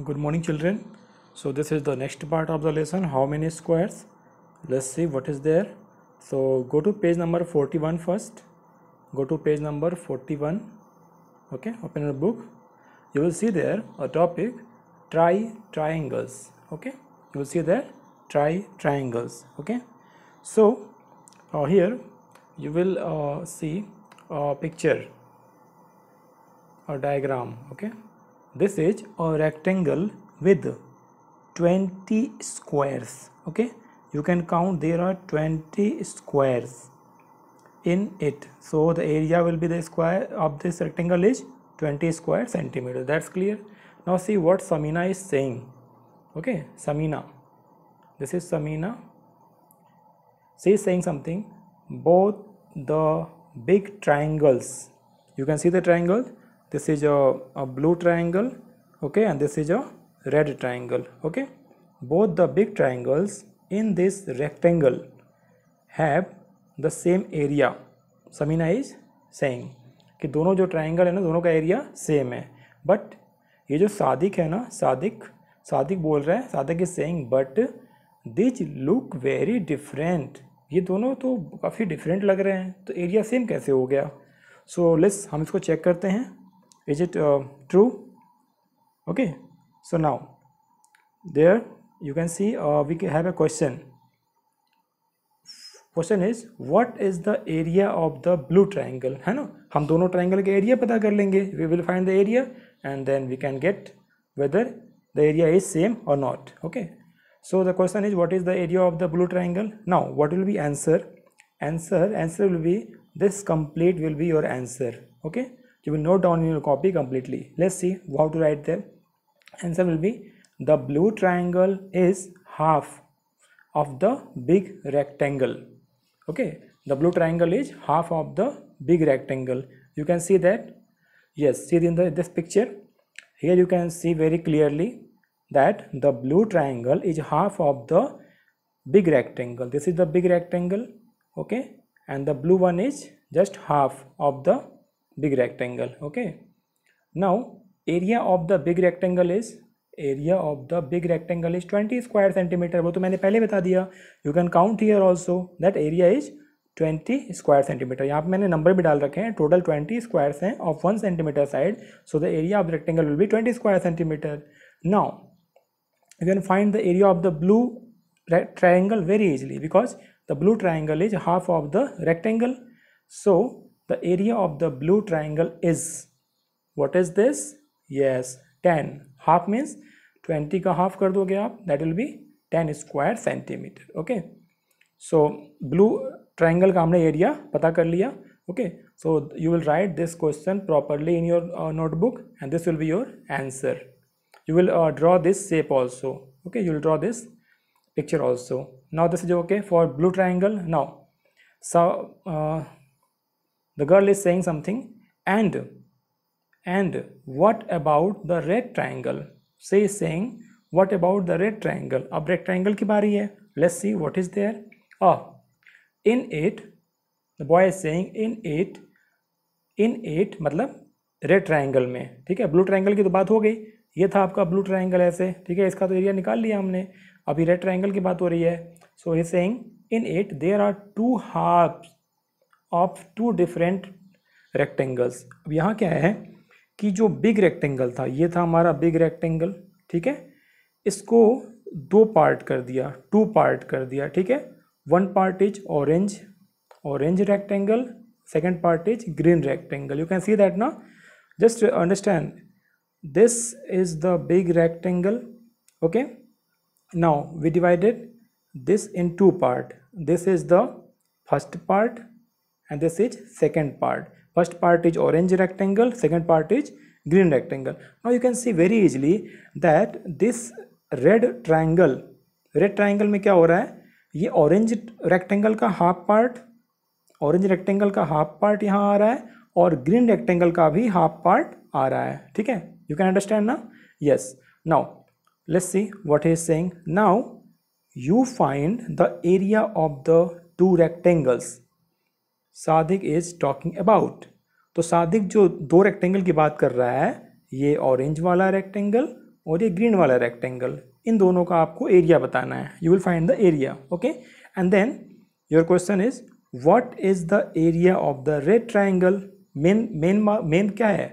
good morning children so this is the next part of the lesson how many squares let's see what is there so go to page number 41 first go to page number 41 okay open your book you will see there a topic try triangles okay you will see there try triangles okay so uh, here you will uh, see a picture a diagram okay this is a rectangle with 20 squares okay you can count there are 20 squares in it so the area will be the square of this rectangle is 20 square centimeter that's clear now see what samina is saying okay samina this is samina she is saying something both the big triangles you can see the triangle this is a, a blue triangle okay and this is a red triangle okay both the big triangles in this rectangle have the same area samina is saying कि दोनों जो triangle है ना दोनों का area same है but ये जो सादिक है ना सादिक सादिक बोल रहा है Sadiq is saying but these look very different ये दोनों तो काफ़ी डिफरेंट लग रहे हैं तो एरिया सेम कैसे हो गया सो so, लेट्स हम इसको चेक करते हैं is it uh, true okay so now there you can see uh, we have a question question is what is the area of the blue triangle hai na dono triangle ke area pata kar lenge we will find the area and then we can get whether the area is same or not okay so the question is what is the area of the blue triangle now what will be answer answer answer will be this complete will be your answer okay you will note down in your copy completely let's see how to write there answer will be the blue triangle is half of the big rectangle okay the blue triangle is half of the big rectangle you can see that yes see in the this picture here you can see very clearly that the blue triangle is half of the big rectangle this is the big rectangle okay and the blue one is just half of the big rectangle okay now area of the big rectangle is area of the big rectangle is 20 square centimeter वो तो मैंने पहले बता दिया you can count here also that area is 20 square centimeter यहाँ पे मैंने number भी डाल रखे हैं total 20 squares हैं of 1 centimeter side so the area of the rectangle will be 20 square centimeter now you can find the area of the blue triangle very easily because the blue triangle is half of the rectangle so the area of the blue triangle is what is this yes 10 half means 20 ka half kar doge aap that will be 10 square centimeter okay so blue triangle ka humne area pata kar liya okay so you will write this question properly in your uh, notebook and this will be your answer you will uh, draw this shape also okay you will draw this picture also now this is okay for blue triangle now so uh, The girl is saying something and and what about the red triangle? She is saying what about the red triangle? ab red triangle ki बारी hai Let's see what is there. Oh, in it the boy is saying in it in it matlab red triangle में ठीक है blue triangle की तो बात हो गई ये था आपका ब्लू ट्रायंगल ऐसे ठीक है इसका तो एरिया निकाल लिया हमने अभी रेड ट्रायंगल की बात हो रही है so he saying in it there are two halves of two different rectangles अब यहाँ क्या है कि जो बिग रेक्टेंगल था ये था हमारा बिग रेक्टेंगल ठीक है इसको दो पार्ट कर दिया टू पार्ट कर दिया ठीक है one part is orange orange rectangle second part is green rectangle you can see that ना just understand this is the big rectangle okay now we divided this in two part this is the first part and this is second part first part is orange rectangle second part is green rectangle now you can see very easily that this red triangle red triangle में क्या हो रहा है ये orange rectangle का half part orange rectangle का half part यहाँ आ रहा है और ग्रीन रेक्टेंगल का भी हाफ पार्ट आ रहा है ठीक है यू कैन अंडरस्टैंड ना yes now let's see what is saying now you find the area of the two rectangles Sadiq is talking about तो साधिक जो दो रेक्टेंगल की बात कर रहा है ये ऑरेंज वाला रेक्टेंगल और ये ग्रीन वाला रेक्टेंगल इन दोनों का आपको एरिया बताना है you will find the area okay and then your question is what is the area of the red triangle main main main क्या है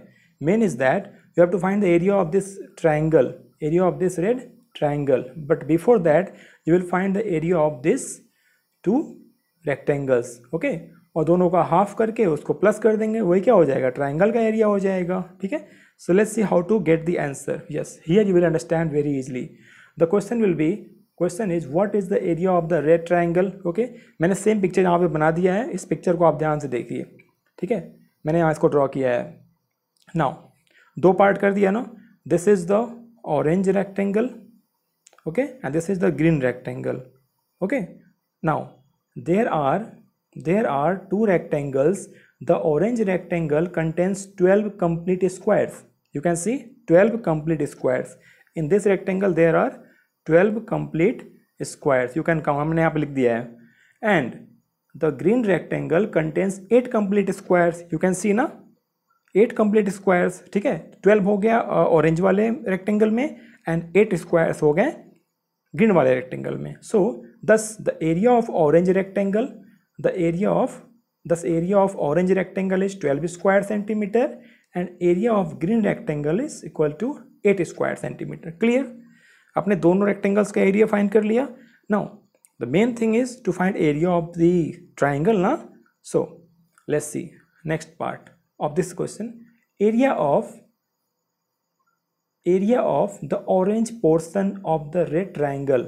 main is that you have to find the area of this triangle area of this red triangle but before that you will find the area of this two rectangles okay और दोनों का half करके उसको plus कर देंगे वही क्या हो जाएगा ट्राइंगल का एरिया हो जाएगा ठीक है so let's see how to get the answer yes here you will understand very easily the question will be question is what is the area of the red triangle okay मैंने same picture यहाँ पे बना दिया है इस picture को आप ध्यान से देखिए ठीक है मैंने यहाँ इसको ड्रॉ किया है नाउ दो पार्ट कर दिया ना this is the orange rectangle okay and this is the green rectangle okay now there are There are two rectangles. The orange rectangle contains 12 complete squares. You can see 12 complete squares. In this rectangle there are 12 complete squares. You can count. हमने यहाँ पे लिख दिया है. And the green rectangle contains 8 complete squares. You can see ना eight complete squares ठीक है twelve हो गया ऑरेंज वाले रेक्टेंगल में एंड एट स्क्वायर्स हो गए ग्रीन वाले रेक्टेंगल में so this the area of orange rectangle the area of thus area of orange rectangle is 12 square centimeter and area of green rectangle is equal to 8 square centimeter clear अपने दोनों rectangles का area find कर लिया now the main thing is to find area of the triangle ना so let's see next part of this question area of area of the orange portion of the red triangle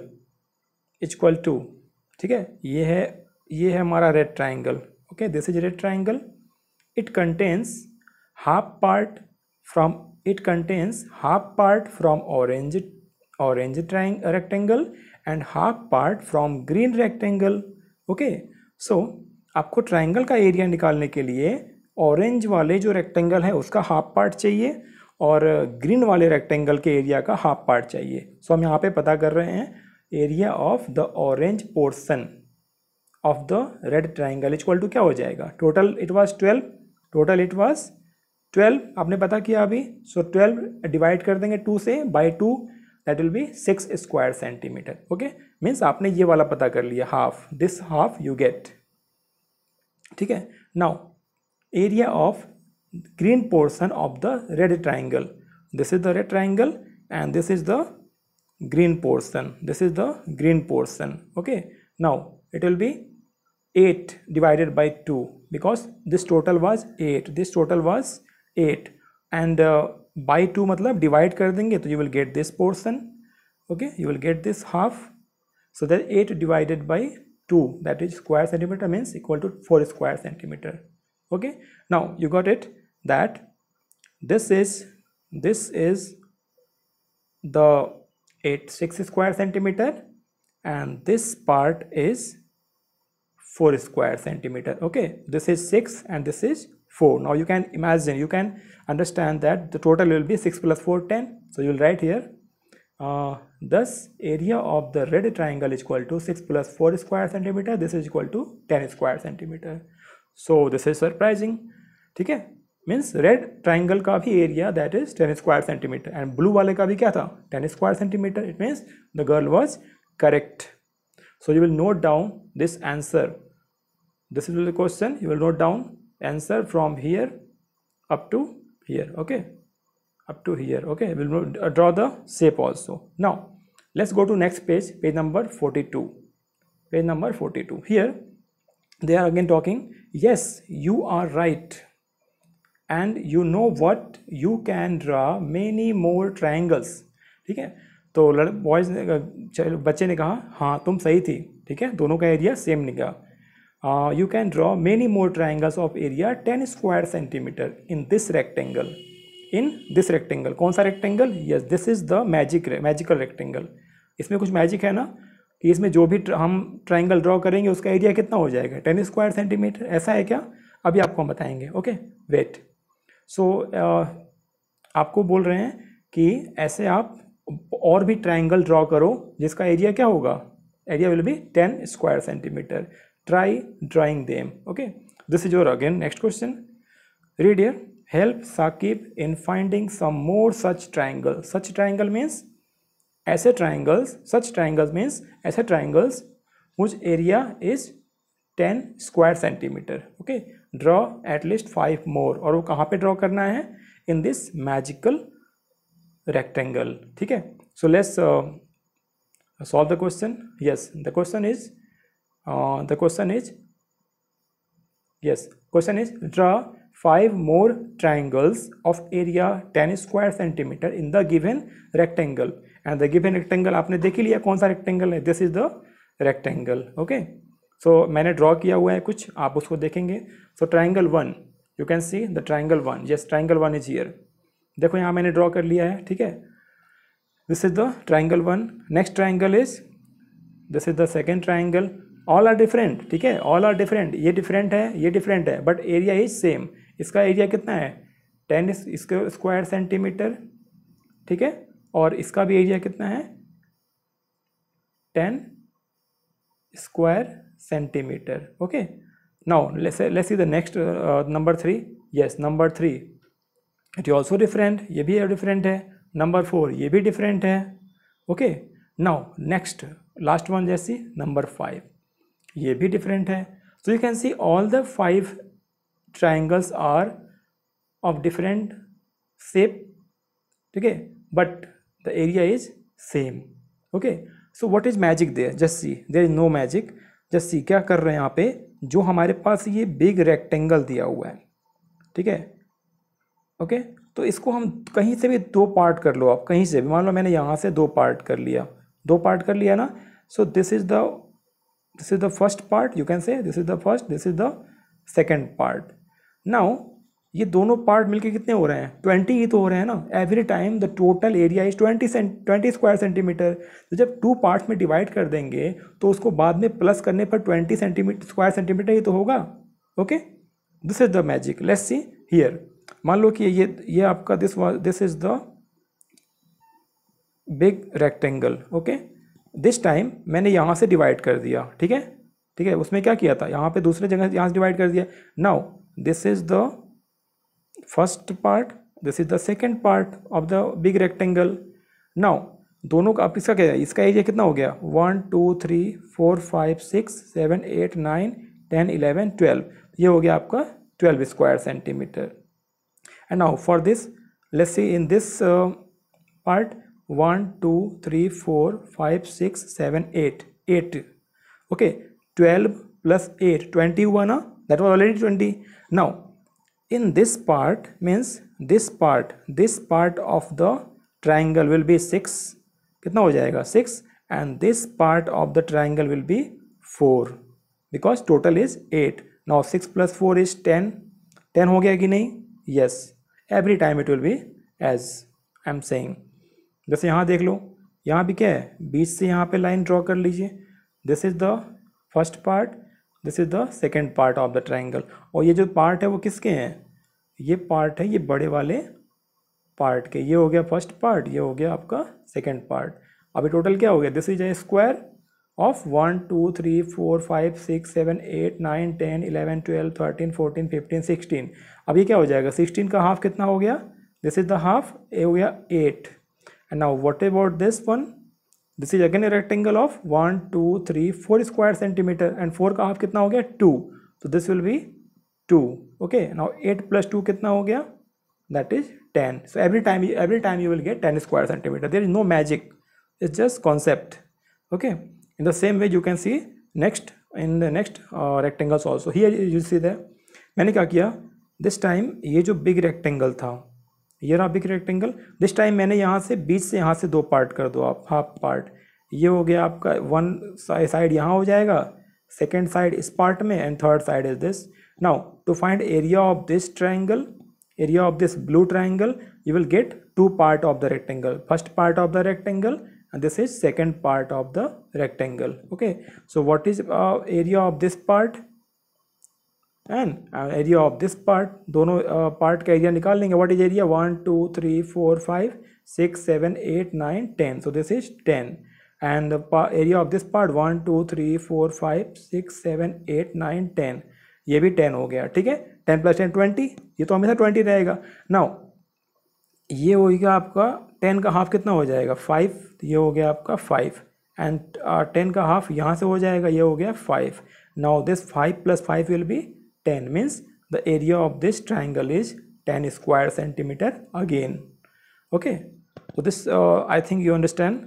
is equal to ठीक है ये है ये है हमारा red triangle okay this is red triangle it contains half part from it contains half part from orange orange triangle rectangle and half part from green rectangle okay so आपको triangle का area निकालने के लिए orange वाले जो rectangle है उसका half part चाहिए और ग्रीन वाले रेक्टेंगल के एरिया का हाफ पार्ट चाहिए सो so, हम यहाँ पे पता कर रहे हैं area of the orange portion of the red triangle equal to क्या हो जाएगा total it was twelve total it was twelve आपने पता किया अभी सो ट्वेल्व डिवाइड कर देंगे टू से by two that will be six square centimetre okay means आपने ये वाला पता कर लिया half this half you get ठीक है now area of green portion of the red triangle this is the red triangle and this is the green portion this is the green portion okay now it will be 8 divided by 2 because this total was 8 this total was 8 and uh, by 2 matlab divide kar denge so you will get this portion okay you will get this half so that 8 divided by 2 that is square centimeter means equal to 4 square centimeter okay now you got it that this is this is the 8 6 square centimeter and this part is 4 square centimeter okay this is 6 and this is 4 now you can imagine you can understand that the total will be 6 plus 4 10 so you will write here uh, thus area of the red triangle is equal to 6 plus 4 square centimeter this is equal to 10 square centimeter so this is surprising Okay, means red triangle ka bhi area that is ten square centimeter and blue and ka bhi kya tha ten square centimeter. It means the girl was correct so you will note down this answer this is the question you will note down answer from here up to here okay up to here okay we'll uh, draw the shape also now let's go to next page page number 42 page number 42 here they are again talking yes you are right and you know what you can draw many more triangles Okay. तो लड़ boys ने बच्चे ने कहा हाँ तुम सही थी ठीक है दोनों का एरिया सेम निकला you can draw many more triangles of area ten square centimetre in this rectangle in this rectangle कौन सा rectangle yes this is the magic magical rectangle इसमें कुछ मैजिक है ना कि इसमें जो भी ट्र, हम ट्राइंगल ड्रॉ करेंगे उसका एरिया कितना हो जाएगा टेन स्क्वायर सेंटीमीटर ऐसा है क्या अभी आपको हम बताएंगे ओके वेट सो आपको बोल रहे हैं कि ऐसे आप और भी ट्राइंगल ड्रॉ करो जिसका एरिया क्या होगा area will be ten square centimeter try drawing them okay this is your again next question read your help Saqib in finding some more such triangle such triangle means ऐसे triangles such triangle means ऐसे triangles whose area is ten square centimetre okay draw at least five more और वो कहाँ पर draw करना है in this magical rectangle ठीक है so let's solve the question yes the question is the question is yes question is draw five more triangles of area ten square centimetre in the given rectangle and the given rectangle आपने देख ही लिया कौन सा rectangle है this is the rectangle okay so मैंने draw किया हुआ है कुछ आप उसको देखेंगे so triangle one you can see the triangle one yes triangle one is here देखो यहाँ मैंने ड्रॉ कर लिया है ठीक है this is the triangle one next triangle is this is the second triangle all are different ठीक है ऑल आर डिफरेंट ये डिफरेंट है ये डिफरेंट है बट एरिया इज सेम इसका एरिया कितना है टेन इसके स्क्वायर सेंटीमीटर ठीक है और इसका भी एरिया कितना है ten square centimetre okay now let's see the next number three yes number three it is also different ये भी डिफरेंट है नंबर फोर ये भी डिफरेंट है okay now next last one जैसी नंबर फाइव ये भी डिफरेंट है so you can see all the five triangles are of different shape ठीक है but the area is same okay so what is magic there just see is no magic just see क्या कर रहे हैं यहाँ पे जो हमारे पास ये बिग रेक्टेंगल दिया हुआ है ठीक है ओके तो इसको हम कहीं से भी दो पार्ट कर लो आप कहीं से भी मान लो मैंने यहाँ से दो पार्ट कर लिया दो पार्ट कर लिया ना so this is the this is the first part you can say this is the first this is the second part now ये दोनों पार्ट मिलके कितने हो रहे हैं ट्वेंटी ही तो हो रहे हैं ना every time the total area is twenty twenty square centimetre तो जब टू पार्ट्स में डिवाइड कर देंगे तो उसको बाद में प्लस करने पर ट्वेंटी सेंटीमीटर स्क्वायर सेंटीमीटर ही तो होगा okay this is the magic let's see here मान लो कि ये ये आपका this this is the big rectangle okay this time मैंने यहाँ से डिवाइड कर दिया ठीक है ठीक है उसमें क्या किया था यहाँ पे दूसरे जगह यहाँ से डिवाइड कर दिया now this is the first part this is the second part of the big rectangle now दोनों का आप इसका क्या है इसका एरिया कितना हो गया one two three four five six seven eight nine ten eleven twelve ये हो गया आपका twelve square centimetre and now for this let's see in this uh, part 1 2 3 4 5 6 7 8 8 okay 12 plus 8 21 uh, that was already 20 now in this part means this part this part of the triangle will be 6 kitna 6 and this part of the triangle will be 4 because total is 8 now 6 plus 4 is 10 10 ho gaya ki nahi yes every time it will be as I am saying जैसे यहाँ देख लो यहाँ भी क्या है बीच से यहाँ पे लाइन ड्रॉ कर लीजिए this is the first part this is the second part of the triangle और ये जो पार्ट है वो किसके हैं ये पार्ट है ये बड़े वाले पार्ट के ये हो गया फर्स्ट पार्ट ये हो गया आपका सेकेंड पार्ट अभी टोटल क्या हो गया this is a square of 1 2 3 4 5 6 7 8 9 10 11 12 13 14 15 16 अब ये क्या हो जाएगा 16 का हाफ कितना हो गया this is the half a हो गया 8 and now what about this one this is again a rectangle of 1 2 3 4 square centimetre and 4 का हाफ कितना हो गया 2 तो this will be 2 okay now 8 plus 2 कितना हो गया that is 10 so every time every time you will get 10 square centimeter there is no magic it's just concept okay in the same way you can see next in the next uh, rectangles also here you see there maine kya kiya this time ye jo big rectangle tha ये रहा big rectangle this time मैंने यहाँ से बीच से यहाँ से दो part कर दो आप हाफ पार्ट ये हो गया आपका वन साइड यहाँ हो जाएगा सेकेंड साइड इस पार्ट में and third side is this now to find area of this triangle area of this blue triangle you will get two part of the rectangle first part of the rectangle and this is second part of the rectangle okay so what is uh, area of this part and area of this part दोनों part uh, का area निकाल लेंगे what is area one two three four five six seven eight nine ten so this is ten and area of this part one two three four five six seven eight nine ten ये भी ten हो गया ठीक है ten plus ten twenty ये तो हमेशा twenty रहेगा नाउ ये होगा आपका टेन का हाफ कितना हो जाएगा फाइव तो ये हो गया आपका फाइव एंड टेन का हाफ यहाँ से हो जाएगा ये हो गया five now this five plus five will be ten means the area of this triangle is ten square centimetre again okay तो this I think you understand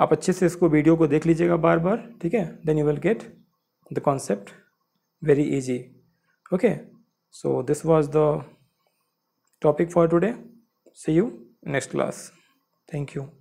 आप अच्छे से इसको वीडियो को देख लीजिएगा बार बार ठीक है then you will get the concept very easy okay so this was the topic for today see you next class thank you